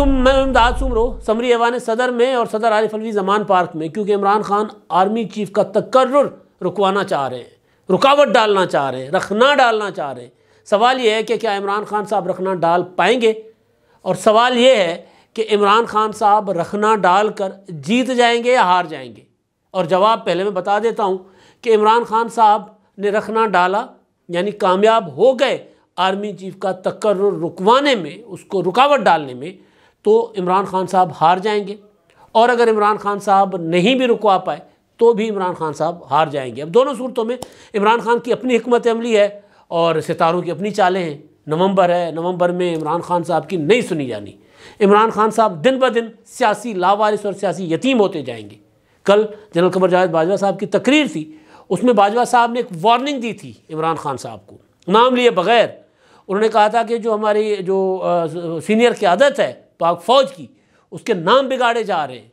अलैक्म मैं इमदाद सुमरो summary Evan सदर में और सदर आरिफ अलवी जमान पार्क में क्योंकि इमरान खान आर्मी चीफ का तकर्र रुकवाना चाह रहे हैं रुकावट डालना चाह रहे हैं रखना डालना चाह रहे हैं सवाल यह है कि क्या इमरान खान साहब रखना डाल पाएंगे और सवाल यह है कि इमरान खान साहब रखना डाल कर जीत जाएंगे या हार जाएंगे और जवाब पहले मैं बता देता हूँ कि इमरान खान साहब ने रखना डाला यानी कामयाब हो गए आर्मी चीफ का तकर्र रुकवाने में उसको रुकावट डालने में तो इमरान खान साहब हार जाएंगे और अगर इमरान खान साहब नहीं भी रुकवा पाए तो भी इमरान खान साहब हार जाएंगे अब दोनों सूरतों में इमरान खान की अपनी हमत अमली है और सितारों की अपनी चालें हैं नवंबर है नवंबर में इमरान खान साहब की नहीं सुनी जानी इमरान खान साहब दिन ब दिन सियासी लावारिस और सियासी यतीम होते जाएंगे कल जनरल कमर जावेद बाजवा साहब की तकरीर थी उसमें बाजवा साहब ने एक वार्निंग दी थी इमरान खान साहब को नाम लिए बगैर उन्होंने कहा था कि जो हमारी जो सीनियर की आदत है पाक फ़ौज की उसके नाम बिगाड़े जा रहे हैं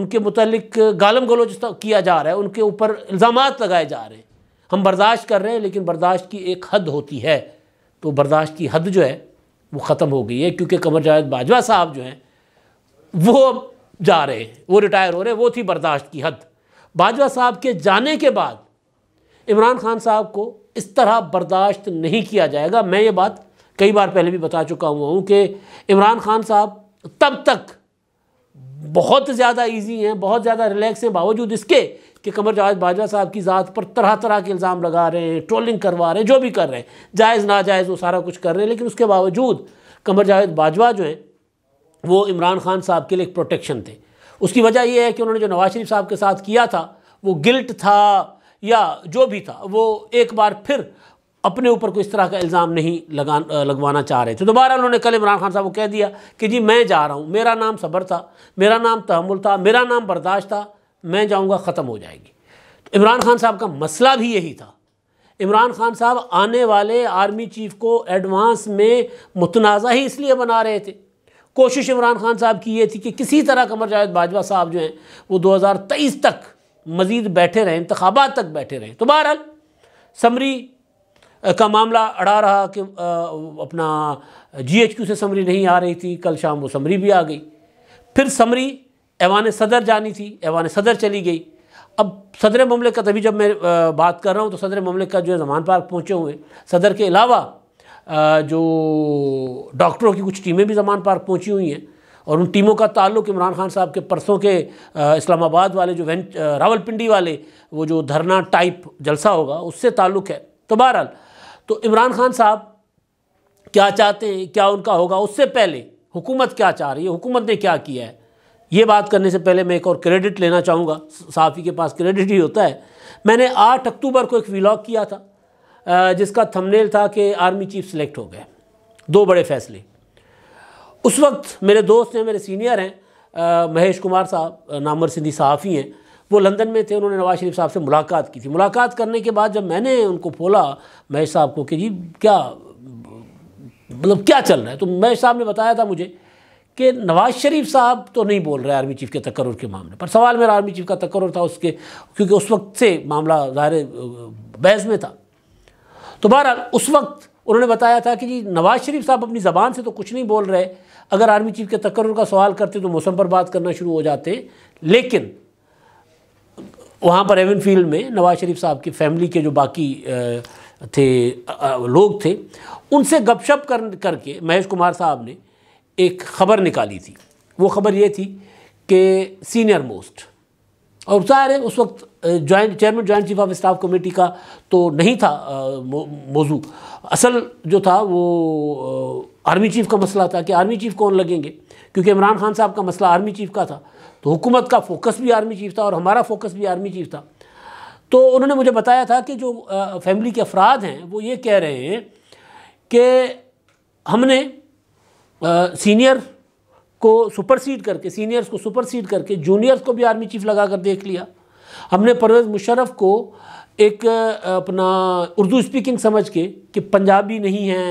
उनके मतलब गालम गलोच किया जा रहा है उनके ऊपर इल्ज़ाम लगाए जा रहे हैं हम बर्दाश्त कर रहे हैं लेकिन बर्दाश्त की एक हद होती है तो बर्दाश्त की हद जो है वो ख़त्म हो गई है क्योंकि कमर जावेद बाजवा साहब जो हैं वो जा रहे हैं वो रिटायर हो रहे हैं वो थी बर्दाश्त की हद बाजवा साहब के जाने के बाद इमरान खान साहब को इस तरह बर्दाश्त नहीं किया जाएगा मैं ये बात कई बार पहले भी बता चुका हुआ हूँ कि इमरान खान साहब तब तक बहुत ज़्यादा ईजी हैं बहुत ज़्यादा रिलैक्स हैं बावजूद इसके कि कमर जावेद बाजवा साहब की ज़ात पर तरह तरह के इल्ज़ाम लगा रहे हैं ट्रोलिंग करवा रहे हैं जो भी कर रहे हैं जायज़ नाजायज़ वो सारा कुछ कर रहे हैं लेकिन उसके बावजूद कमर जावेद बाजवा जो हैं वो इमरान खान साहब के लिए एक प्रोटेक्शन थे उसकी वजह यह है कि उन्होंने जो नवाज शरीफ साहब के साथ किया था वो गिल्ट था या जो भी था वो एक बार फिर अपने ऊपर कोई इस तरह का इल्ज़ाम नहीं लगा लगवाना चाह रहे थे दोबारा उन्होंने कल इमरान खान साहब को कह दिया कि जी मैं जा रहा हूँ मेरा नाम सब्र था मेरा नाम तहमुल था मेरा नाम बर्दाश्त था मैं जाऊँगा ख़त्म हो जाएगी तो इमरान खान साहब का मसला भी यही था इमरान खान साहब आने वाले आर्मी चीफ़ को एडवांस में मुतनाज़ा ही इसलिए बना रहे थे कोशिश इमरान खान साहब की ये थी कि किसी तरह कमर जावेद बाजवा साहब जो हैं वो 2023 तक मज़ीद बैठे रहें इंतबात तक बैठे रहें तो बहरहाल समरी का मामला अड़ा रहा कि अपना जीएचक्यू से समरी नहीं आ रही थी कल शाम वो समरी भी आ गई फिर समरी ऐवान सदर जानी थी ऐवान सदर चली गई अब सदर ममलिक का तभी जब मैं बात कर रहा हूँ तो सदर ममलिक का जो है जमान पार्क पहुँचे हुए सदर के अलावा जो डॉक्टरों की कुछ टीमें भी जमान पार्क पहुँची हुई हैं और उन टीमों का ताल्लुक इमरान खान साहब के परसों के इस्लामाबाद वाले जो वें रावलपिंडी वाले वो जो धरना टाइप जलसा होगा उससे ताल्लुक़ है तो बहरहाल तो इमरान खान साहब क्या चाहते हैं क्या उनका होगा उससे पहले हुकूमत क्या चाह रही है हुकूमत ने क्या किया है ये बात करने से पहले मैं एक और क्रेडिट लेना चाहूँगा साफ़ी के पास क्रेडिट ही होता है मैंने आठ अक्टूबर को एक व्लॉग किया था जिसका थंबनेल था कि आर्मी चीफ सेलेक्ट हो गए दो बड़े फैसले उस वक्त मेरे दोस्त हैं मेरे सीनियर हैं महेश कुमार साहब नामर सिंधी सहाफ़ी हैं वो लंदन में थे उन्होंने नवाज शरीफ साहब से मुलाकात की थी मुलाकात करने के बाद जब मैंने उनको बोला महेश साहब को कि जी क्या मतलब क्या चल रहा है तो महेश साहब ने बताया था मुझे कि नवाज़ शरीफ साहब तो नहीं बोल रहे आर्मी चीफ़ के तकर के मामले पर सवाल मेरा आर्मी चीफ़ का तकर था उसके क्योंकि उस वक्त से मामला ज़ाहिर बहस में था तो बहरहाल उस वक्त उन्होंने बताया था कि जी नवाज़ शरीफ साहब अपनी ज़बान से तो कुछ नहीं बोल रहे अगर आर्मी चीफ़ के तकर का सवाल करते तो मौसम पर बात करना शुरू हो जाते लेकिन वहाँ पर एवन फील्ड में नवाज शरीफ साहब की फैमिली के जो बाकी थे लोग थे उनसे गपशप कर करके महेश कुमार साहब ने एक खबर निकाली थी वो खबर ये थी कि सीनियर मोस्ट और जाहिर है उस वक्त joint chairman joint chief of staff committee का तो नहीं था मौजू असल जो था वो आर्मी चीफ़ का मसला था कि आर्मी चीफ़ कौन लगेंगे क्योंकि इमरान खान साहब का मसला आर्मी चीफ़ का था तो हुकूमत का फोकस भी आर्मी चीफ था और हमारा फोकस भी आर्मी चीफ था तो उन्होंने मुझे बताया था कि जो फैमिली के अफराद हैं वो ये कह रहे हैं कि हमने सीनियर को सुपरसीड करके सीनियर्स को सुपरसीड करके जूनियर्स को भी आर्मी चीफ लगा कर देख लिया हमने परवेज़ मुशरफ को एक अपना उर्दू स्पीकिंग समझ के कि पंजाबी नहीं है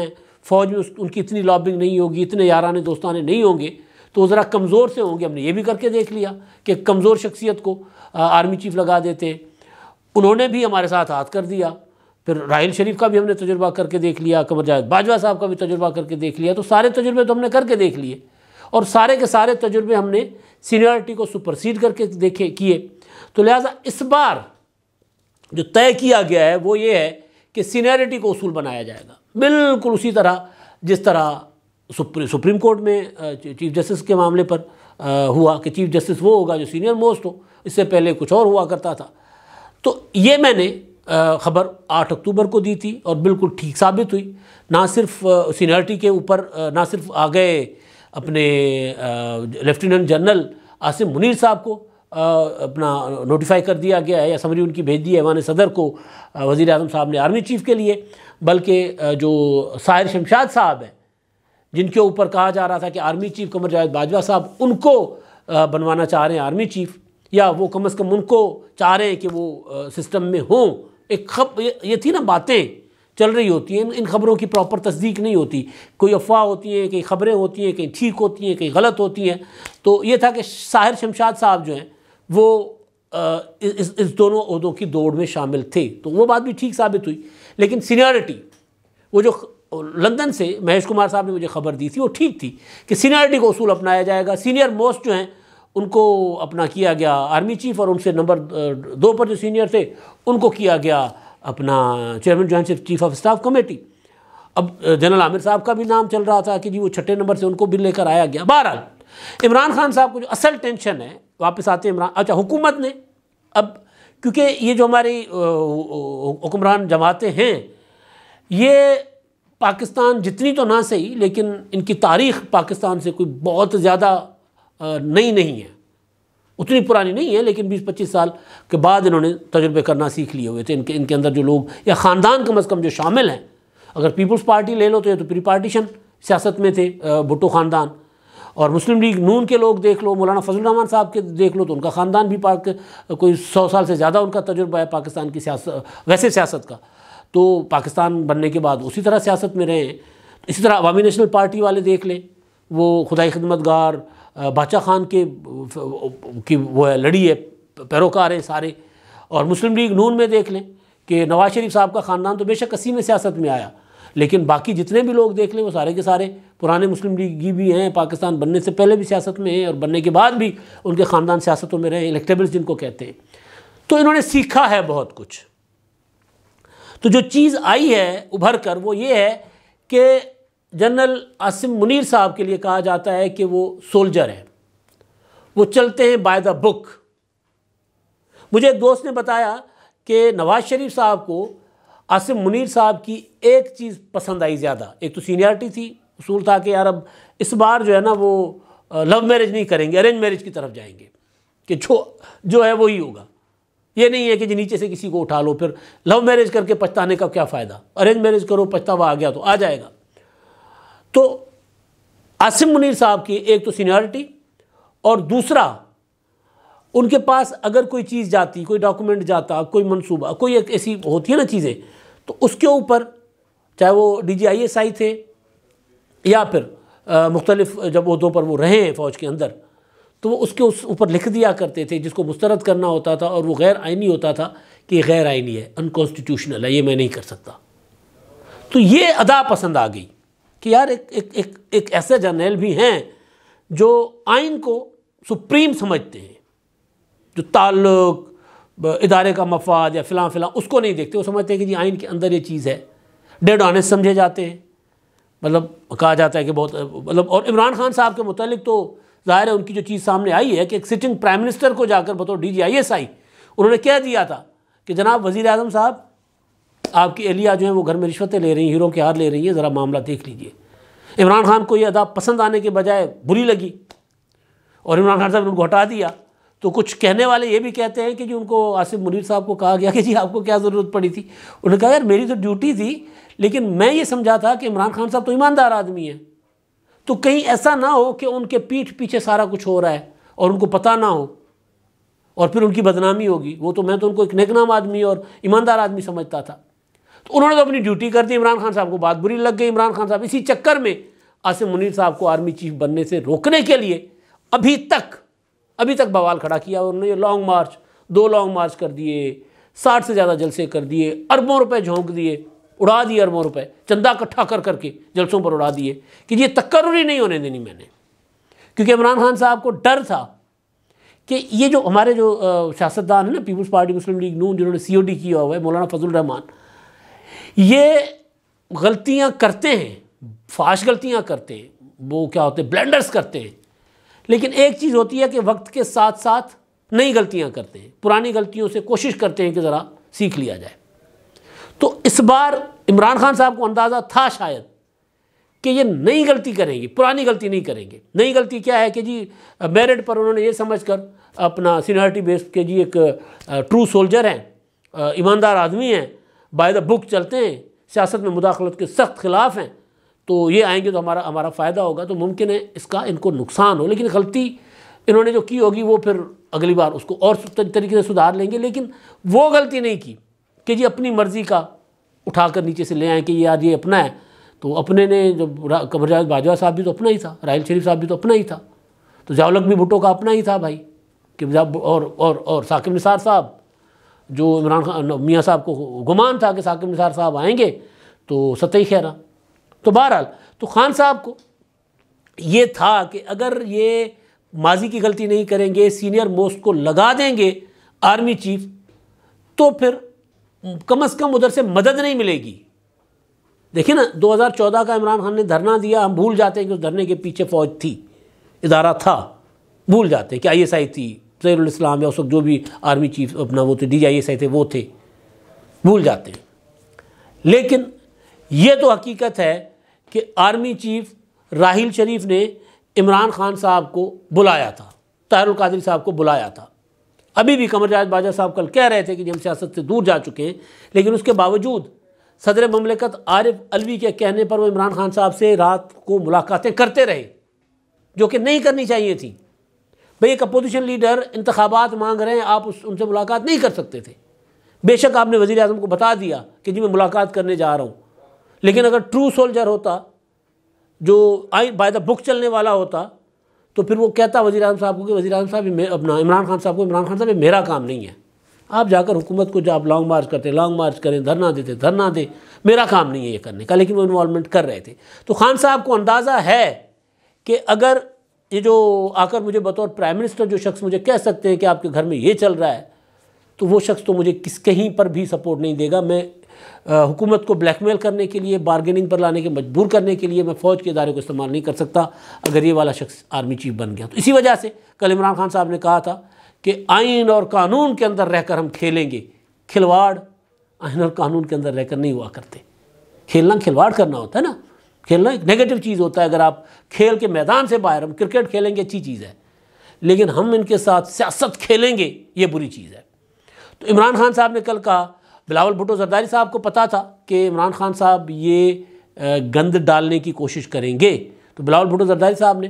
फ़ौज में उनकी इतनी लॉबिंग नहीं होगी इतने यारान दोस्ताने नहीं होंगे तो ज़रा कमज़ोर से होंगे हमने ये भी करके देख लिया कि कमज़ोर शख्सियत को आर्मी चीफ लगा देते उन्होंने भी हमारे साथ हाथ कर दिया फिर राहल शरीफ का भी हमने तजुर्बा करके देख लिया कमर जावेद बाजवा साहब का भी तजुर्बा करके देख लिया तो सारे तजुर्बे तो हमने करके देख लिए और सारे के सारे तजुर्बे हमने सीनियरिटी को सुपरसीड करके देखे किए तो लिहाजा इस बार जो तय किया गया है वो ये है कि सीनियरिटी को असूल बनाया जाएगा बिल्कुल उसी तरह जिस तरह सुप्री, सुप्रीम कोर्ट में चीफ जस्टिस के मामले पर हुआ कि चीफ जस्टिस वो होगा जो सीनियर मोस्ट हो इससे पहले कुछ और हुआ करता था तो ये मैंने ख़बर आठ अक्टूबर को दी थी और बिल्कुल ठीक साबित हुई ना सिर्फ सीनियरिटी के ऊपर ना सिर्फ आ गए अपने लेफ्टिनेंट जनरल आसिम मुनीर साहब को अपना नोटिफाई कर दिया गया है या समरी उनकी भेज दी है वान सदर को वज़ी अजम साहब ने आर्मी चीफ़ के लिए बल्कि जो साहिर शमशाद साहब हैं जिनके ऊपर कहा जा रहा था कि आर्मी चीफ कमर जावेद बाजवा साहब उनको बनवाना चाह रहे हैं आर्मी चीफ या वो कम अज़ कम उनको चाह रहे हैं कि वो सिस्टम में हों एक खब ये थी ना बातें चल रही होती हैं इन खबरों की प्रॉपर तस्दीक नहीं होती कोई अफवाह होती हैं कई खबरें होती हैं कहीं ठीक होती हैं कहीं गलत होती हैं तो ये था कि साहिर शमशाद साहब जो हैं वो इस इस दोनों अहदों की दौड़ में शामिल थे तो वो बात भी ठीक साबित हुई लेकिन सीनियरिटी वो जो लंदन से महेश कुमार साहब ने मुझे खबर दी थी वो ठीक थी कि सीनियरिटी का असूल अपनाया जाएगा सीनियर मोस्ट जो हैं उनको अपना किया गया आर्मी चीफ और उनसे नंबर दो पर जो सीनियर थे उनको किया गया अपना चेयरमैन है चीफ ऑफ स्टाफ कमेटी अब जनरल आमिर साहब का भी नाम चल रहा था कि जी वो छठे नंबर से उनको बिल लेकर आया गया बहरहाल इमरान खान साहब को जो असल टेंशन है वापस आते इमरान अच्छा हुकूमत ने अब क्योंकि ये जो हमारी हुक्मरान जमातें हैं ये पाकिस्तान जितनी तो ना सही लेकिन इनकी तारीख पाकिस्तान से कोई बहुत ज़्यादा नई नहीं है उतनी पुरानी नहीं है लेकिन 20-25 साल के बाद इन्होंने तजुर्बे करना सीख लिए हुए थे इनके इनके अंदर जो लोग या ख़ानदान कम अज़ कम जो शामिल हैं अगर पीपल्स पार्टी ले लो तो ये तो प्री पार्टीशन सियासत में थे भुट्टो ख़ानदान और मुस्लिम लीग नून के लोग देख लो मौलाना फजल रहमान साहब के देख लो तो उनका ख़ानदान भी पाक कोई सौ साल से ज़्यादा उनका तजुर्बा है पाकिस्तान की सियासत वैसे सियासत का तो पाकिस्तान बनने के बाद उसी तरह सियासत में रहे इसी तरह अवामी नेशनल पार्टी वाले देख लें वो खुदाई खदमतगार बादशाह खान के की वो है लड़ी है पैरोकार हैं सारे और मुस्लिम लीग नून में देख लें कि नवाज शरीफ साहब का ख़ानदान तो बेशक कसी में सियासत में आया लेकिन बाकी जितने भी लोग देख लें वो सारे के सारे पुराने मुस्लिम लीग भी हैं पाकिस्तान बनने से पहले भी सियासत में हैं और बनने के बाद भी उनके ख़ानदान सियासतों में रहे इलेक्टेबल्स जिनको कहते हैं तो इन्होंने सीखा है बहुत कुछ तो जो चीज़ आई है उभर कर वो ये है कि जनरल आसिम मुनीर साहब के लिए कहा जाता है कि वो सोल्जर हैं वो चलते हैं बाय द बुक मुझे एक दोस्त ने बताया कि नवाज़ शरीफ साहब को आसिम मुनीर साहब की एक चीज़ पसंद आई ज़्यादा एक तो सीनियरिटी थी उसूल था कि यार अब इस बार जो है ना वो लव मैरिज नहीं करेंगे अरेंज मैरिज की तरफ जाएंगे कि जो जो है वही होगा ये नहीं है कि जी नीचे से किसी को उठा लो फिर लव मैरिज करके पछताने का क्या फ़ायदा अरेंज मैरिज करो पछतावा आ गया तो आ जाएगा तो आसिम मुनीर साहब की एक तो सीनियरिटी और दूसरा उनके पास अगर कोई चीज़ जाती कोई डॉक्यूमेंट जाता कोई मनसूबा कोई एक ऐसी होती है ना चीज़ें तो उसके ऊपर चाहे वो D G I S I थे या फिर मुख्तलिफ जब उहदों पर वो रहे हैं फ़ौज के अंदर तो वो उसके उस ऊपर लिख दिया करते थे जिसको मुस्तरद करना होता था और वो गैर आइनी होता था कि गैर आइनी है अनकॉन्स्टिट्यूशनल है ये मैं नहीं कर सकता तो ये अदा पसंद आ गई कि यार एक एक एक, एक ऐसे जर्नल भी हैं जो आइन को सुप्रीम समझते हैं जो ताल्लुक इदारे का मफाद या फिलहाल फिलहाल उसको नहीं देखते वो समझते हैं कि जी आइन के अंदर ये चीज़ है डेड ऑनेस्ट समझे जाते हैं मतलब कहा जाता है कि बहुत मतलब और इमरान खान साहब के मुतल तो ज़ाहिर है उनकी जो चीज़ सामने आई है कि एक सिटिंग प्राइम मिनिस्टर को जाकर बतौर D G I S I उन्होंने कह दिया था कि जनाब वज़ी अजम साहब आपकी एलिया जो है वो घर में रिश्वतें ले रही हैं हीरो के हार ले रही हैं ज़रा मामला देख लीजिए इमरान खान को ये अदा पसंद आने के बजाय बुरी लगी और इमरान खान साहब ने उनको हटा दिया तो कुछ कहने वाले ये भी कहते हैं कि जी उनको आसिफ मुनीर साहब को कहा गया कि जी आपको क्या ज़रूरत पड़ी थी उन्होंने कहा यार मेरी तो ड्यूटी थी लेकिन मैं ये समझा था कि इमरान खान साहब तो ईमानदार आदमी हैं तो कहीं ऐसा ना हो कि उनके पीठ पीछे सारा कुछ हो रहा है और उनको पता ना हो और फिर उनकी बदनामी होगी वो तो मैं तो उनको एक नेकनाम आदमी और ईमानदार आदमी समझता था तो उन्होंने तो अपनी ड्यूटी कर दी इमरान खान साहब को बात बुरी लग गई इमरान खान साहब इसी चक्कर में आसिम मुनीर साहब को आर्मी चीफ बनने से रोकने के लिए अभी तक अभी तक बवाल खड़ा किया उन्होंने लॉन्ग मार्च दो लॉन्ग मार्च कर दिए साठ से ज़्यादा जलसे कर दिए अरबों रुपये झोंक दिए उड़ा दिए अरबों रुपए चंदा इकट्ठा कर करके जलसों पर उड़ा दिए कि ये तकर्री नहीं होने देनी मैंने क्योंकि इमरान खान साहब को डर था कि ये जो हमारे जो सियासतदान है ना पीपल्स पार्टी मुस्लिम लीग नून जिन्होंने सी ओ डी किया हुआ है मौलाना फजल रहमान ये गलतियाँ करते हैं फाश गलतियाँ करते हैं वो क्या होते हैं ब्लेंडर्स करते हैं लेकिन एक चीज़ होती है कि वक्त के साथ साथ नई गलतियाँ करते हैं पुरानी गलतियों से कोशिश करते हैं कि ज़रा सीख लिया जाए तो इस बार इमरान खान साहब को अंदाज़ा था शायद कि ये नई गलती करेंगे पुरानी गलती नहीं करेंगे नई गलती क्या है कि जी मेरिट पर उन्होंने ये समझ कर अपना सीनियरिटी बेस के जी एक ट्रू सोल्जर हैं ईमानदार आदमी हैं बाय द बुक चलते हैं सियासत में मुदाखलत के सख्त खिलाफ हैं तो ये आएंगे तो हमारा हमारा फ़ायदा होगा तो मुमकिन है इसका इनको नुकसान हो लेकिन गलती इन्होंने जो की होगी वो फिर अगली बार उसको और तरीके से सुधार लेंगे लेकिन वो गलती नहीं की कि जी अपनी मर्ज़ी का उठा कर नीचे से ले आए कि यार ये अपना है तो अपने ने जब कमर जावेद बाजवा साहब भी तो अपना ही था राहल शरीफ साहब भी तो अपना ही था तो जावलक भी भुटो का अपना ही था भाई कि और और और साकिब निसार साहब जो इमरान खान मियाँ साहब को गुमान था कि साकिब निसार साहब आएंगे तो सतही खैरा तो बहरहाल तो खान साहब को ये था कि अगर ये माजी की गलती नहीं करेंगे सीनियर मोस्ट को लगा देंगे आर्मी चीफ तो फिर कम से कम उधर से मदद नहीं मिलेगी देखिए ना 2014 का इमरान खान ने धरना दिया हम भूल जाते हैं कि उस धरने के पीछे फ़ौज थी इदारा था भूल जाते हैं कि आईएसआई थी सैरुलस्लाम या उस वक्त जो भी आर्मी चीफ अपना वो थे डी आई एस आई थे वो थे भूल जाते हैं लेकिन ये तो हकीकत है कि आर्मी चीफ राहिल शरीफ ने इमरान खान साहब को बुलाया था तहरुल कादरी साहब को बुलाया था अभी भी कमरजात बाजा साहब कल कह रहे थे कि हम सियासत से दूर जा चुके हैं लेकिन उसके बावजूद सदर ममलकत आरिफ अलवी के कहने पर वो इमरान खान साहब से रात को मुलाकातें करते रहे जो कि नहीं करनी चाहिए थी भाई एक अपोजिशन लीडर इंतबात मांग रहे हैं आप उस उनसे मुलाकात नहीं कर सकते थे बेशक आपने वज़ी अजम को बता दिया कि जी मैं मुलाकात करने जा रहा हूँ लेकिन अगर ट्रू सोल्जर होता जो आई बाय द बुक चलने वाला होता तो फिर वो कहता वजी अजम साहब को कि वजी अजम साहब अपना इमरान खान साहब को इमरान खान साहब मेरा काम नहीं है आप जाकर हुकूमत को जो आप लॉन्ग मार्च करते लॉन्ग मार्च करें धरना देते धरना दें मेरा काम नहीं है ये करने का लेकिन वो इन्वॉलमेंट कर रहे थे तो खान साहब को अंदाज़ा है कि अगर ये जो आकर मुझे बतौर प्राइम मिनिस्टर जो शख्स मुझे कह सकते हैं कि आपके घर में ये चल रहा है तो वो शख्स तो मुझे किस कहीं पर भी सपोर्ट नहीं देगा मैं हुकूमत को ब्लैकमेल करने के लिए बारगेनिंग पर लाने के मजबूर करने के लिए मैं फ़ौज के इदारे को इस्तेमाल नहीं कर सकता अगर ये वाला शख्स आर्मी चीफ बन गया तो इसी वजह से कल इमरान खान साहब ने कहा था कि आइन और कानून के अंदर रहकर हम खेलेंगे खिलवाड़ आइन और कानून के अंदर रहकर नहीं हुआ करते खेलना खिलवाड़ करना होता है ना खेलना एक नेगेटिव चीज़ होता है अगर आप खेल के मैदान से बाहर हम क्रिकेट खेलेंगे अच्छी चीज़ है लेकिन हम इनके साथ सियासत खेलेंगे ये बुरी चीज़ है तो इमरान खान साहब ने कल कहा बिलावल भुटो जरदारी साहब को पता था कि इमरान खान साहब ये गंद डालने की कोशिश करेंगे तो बिलावल भुटो जरदारी साहब ने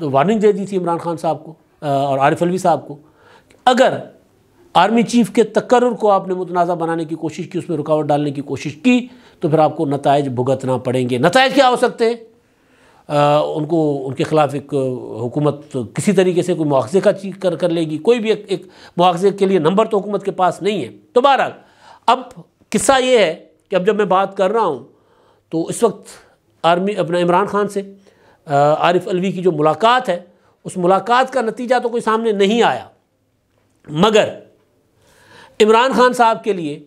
तो वार्निंग दे दी थी इमरान खान साहब को और आरिफ अलवी साहब को अगर आर्मी चीफ के तकर को आपने मुतनाज़ा बनाने की कोशिश की उसमें रुकावट डालने की कोशिश की तो फिर आपको नतज भुगतना पड़ेंगे नतज क्या हो सकते हैं उनको उनके ख़िलाफ़ एक हुकूमत किसी तरीके से कोई मुआवजे का चीज कर कर लेगी कोई भी एक एक मुआवजे के लिए नंबर तो हुकूमत के पास नहीं है तो बहरहाल अब किस्सा ये है कि अब जब मैं बात कर रहा हूँ तो इस वक्त आर्मी अपना इमरान खान से आरिफ अलवी की जो मुलाकात है उस मुलाकात का नतीजा तो कोई सामने नहीं आया मगर इमरान खान साहब के लिए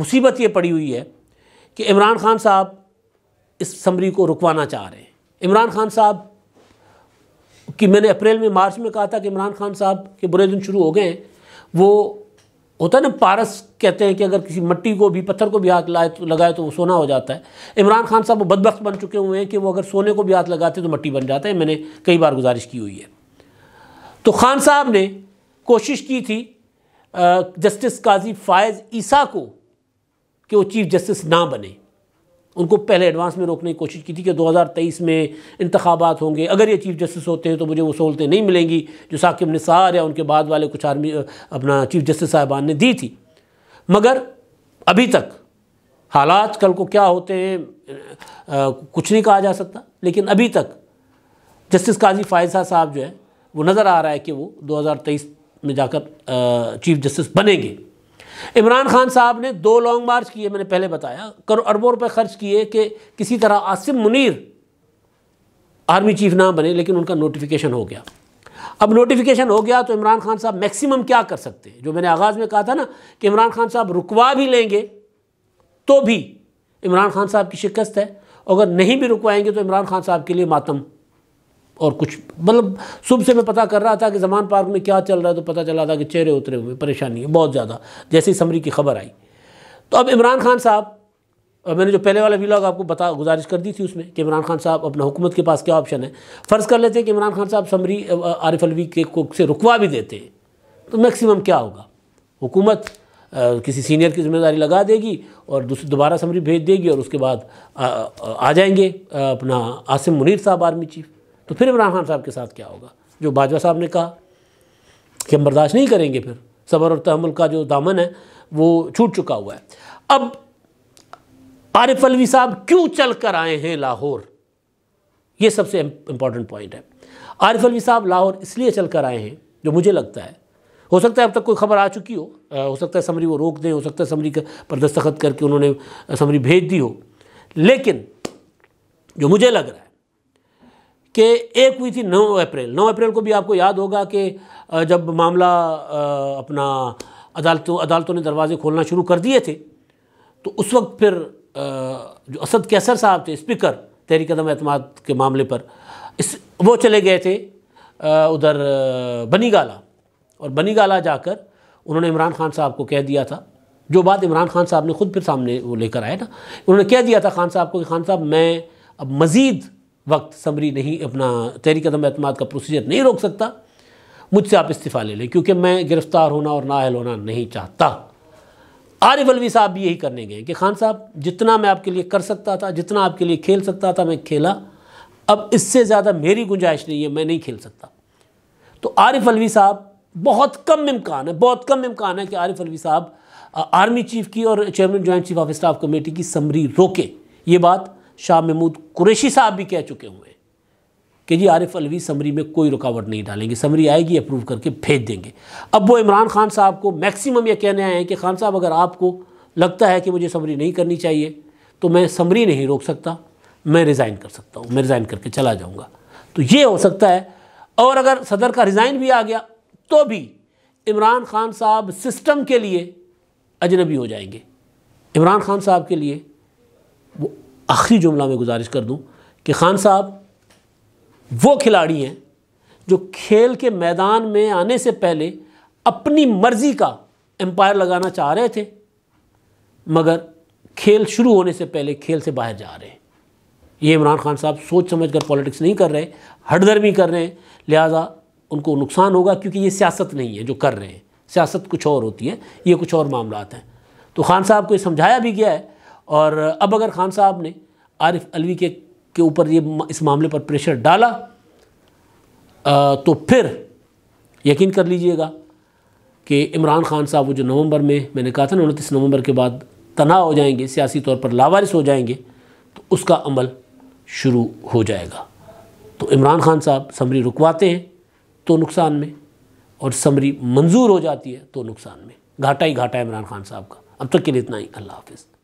मुसीबत ये पड़ी हुई है कि इमरान खान साहब इस समरी को रुकवाना चाह रहे हैं इमरान खान साहब कि मैंने अप्रैल में मार्च में कहा था कि इमरान खान साहब के बुरे दिन शुरू हो गए हैं वो होता है ना पारस कहते हैं कि अगर किसी मट्टी को भी पत्थर को भी हाथ लाए तो लगाए तो वो सोना हो जाता है इमरान खान साहब वो बदबख्त बन चुके हुए हैं कि वो अगर सोने को भी हाथ लगाते तो मट्टी बन जाता है मैंने कई बार गुजारिश की हुई है तो खान साहब ने कोशिश की थी जस्टिस काजी फ़ायज़ ईसा को कि वो चीफ़ जस्टिस ना बने उनको पहले एडवांस में रोकने की कोशिश की थी कि 2023 में इंतबात होंगे अगर ये चीफ जस्टिस होते हैं तो मुझे वो सहूलतें नहीं मिलेंगी जो साकिब निसार या उनके बाद वाले कुछ आर्मी अपना चीफ जस्टिस साहबान ने दी थी मगर अभी तक हालात कल को क्या होते हैं कुछ नहीं कहा जा सकता लेकिन अभी तक जस्टिस काजी फायजा साहब जो है वो नज़र आ रहा है कि वो दो में जाकर चीफ जस्टिस बनेंगे इमरान खान साहब ने दो लॉन्ग मार्च किए मैंने पहले बताया करो अरबों रुपए खर्च किए कि किसी तरह आसिम मुनीर आर्मी चीफ ना बने लेकिन उनका नोटिफिकेशन हो गया अब नोटिफिकेशन हो गया तो इमरान खान साहब मैक्सिमम क्या कर सकते हैं जो मैंने आगाज़ में कहा था ना कि इमरान खान साहब रुकवा भी लेंगे तो भी इमरान खान साहब की शिकस्त है अगर नहीं भी रुकवाएंगे तो इमरान खान साहब के लिए मातम और कुछ मतलब सुबह से मैं पता कर रहा था कि जमान पार्क में क्या चल रहा है तो पता चला था कि चेहरे उतरे हुए परेशानी है बहुत ज़्यादा जैसे ही समरी की खबर आई तो अब इमरान खान साहब और मैंने जो पहले वाला व्लॉग आपको बता गुजारिश कर दी थी उसमें कि इमरान खान साहब अपना हुकूमत के पास क्या ऑप्शन है फ़र्ज़ कर लेते हैं कि इमरान खान साहब समरी आरिफ अलवी के को से रुकवा भी देते हैं तो मैक्सिमम क्या होगा हुकूमत किसी सीनियर की जिम्मेदारी लगा देगी और दोबारा समरी भेज देगी और उसके बाद आ, आ, आ जाएंगे अपना आसिम मुनीर साहब आर्मी चीफ़ तो फिर इमरान खान साहब के साथ क्या होगा जो बाजवा साहब ने कहा कि हम बर्दाश्त नहीं करेंगे फिर सबर और तहमुल का जो दामन है वो छूट चुका हुआ है अब आरिफ अलवी साहब क्यों चल कर आए हैं लाहौर ये सबसे इम्पॉर्टेंट पॉइंट है आरिफ अलवी साहब लाहौर इसलिए चल कर आए हैं जो मुझे लगता है हो सकता है अब तक कोई खबर आ चुकी हो आ, हो सकता है समरी वो रोक दें हो सकता है समरी पर दस्तखत करके उन्होंने समरी भेज दी हो लेकिन जो मुझे लग रहा है कि एक हुई थी 9 अप्रैल 9 अप्रैल को भी आपको याद होगा कि जब मामला अपना अदालतों अदालतों ने दरवाजे खोलना शुरू कर दिए थे तो उस वक्त फिर जो असद कैसर साहब थे स्पीकर तहरीक अदम अतमाद के मामले पर इस वो चले गए थे उधर बनी गाला और बनी गाला जाकर उन्होंने इमरान खान साहब को कह दिया था जो बात इमरान खान साहब ने खुद फिर सामने वो लेकर आए ना उन्होंने कह दिया था खान साहब को कि खान साहब मैं अब मज़ीद वक्त समरी नहीं अपना तहरी कदम अहतम का प्रोसीजर नहीं रोक सकता मुझसे आप इस्तीफ़ा ले लें क्योंकि मैं गिरफ़्तार होना और नाहल होना नहीं चाहता आरिफ अलवी साहब भी यही करने गए कि खान साहब जितना मैं आपके लिए कर सकता था जितना आपके लिए खेल सकता था मैं खेला अब इससे ज़्यादा मेरी गुंजाइश नहीं है मैं नहीं खेल सकता तो आरिफ अलवी साहब बहुत कम इम्कान है बहुत कम इम्कान है कि आरिफ अलवी साहब आर्मी चीफ की और chairman joint chief of staff committee की समरी रोके ये बात शाह महमूद कुरैशी साहब भी कह चुके हुए हैं कि जी आरिफ अलवी समरी में कोई रुकावट नहीं डालेंगे समरी आएगी अप्रूव करके भेज देंगे अब वो इमरान खान साहब को मैक्सिमम ये कहने आए हैं कि खान साहब अगर आपको लगता है कि मुझे समरी नहीं करनी चाहिए तो मैं समरी नहीं रोक सकता मैं रिज़ाइन कर सकता हूँ मैं रिज़ाइन करके चला जाऊँगा तो ये हो सकता है और अगर सदर का रिज़ाइन भी आ गया तो भी इमरान खान साहब सिस्टम के लिए अजनबी हो जाएंगे इमरान खान साहब के लिए वो आखिरी जुमला में गुजारिश कर दूँ कि खान साहब वो खिलाड़ी हैं जो खेल के मैदान में आने से पहले अपनी मर्ज़ी का एम्पायर लगाना चाह रहे थे मगर खेल शुरू होने से पहले खेल से बाहर जा रहे हैं ये इमरान खान साहब सोच समझ कर पॉलिटिक्स नहीं कर रहे हटदर्मी कर रहे हैं लिहाजा उनको नुकसान होगा क्योंकि ये सियासत नहीं है जो कर रहे हैं सियासत कुछ और होती है ये कुछ और मामला हैं तो खान साहब को ये समझाया भी गया है और अब अगर खान साहब ने आरिफ अलवी के के ऊपर ये इस मामले पर प्रेशर डाला आ, तो फिर यकीन कर लीजिएगा कि इमरान खान साहब वो जो नवंबर में मैंने कहा था ना उनतीस नवंबर के बाद तना हो जाएंगे सियासी तौर पर लावारिस हो जाएंगे तो उसका अमल शुरू हो जाएगा तो इमरान खान साहब समरी रुकवाते हैं तो नुकसान में और समरी मंजूर हो जाती है तो नुकसान में घाटा ही घाटा है इमरान खान साहब का अब तक के लिए इतना ही अल्लाह हाफिज़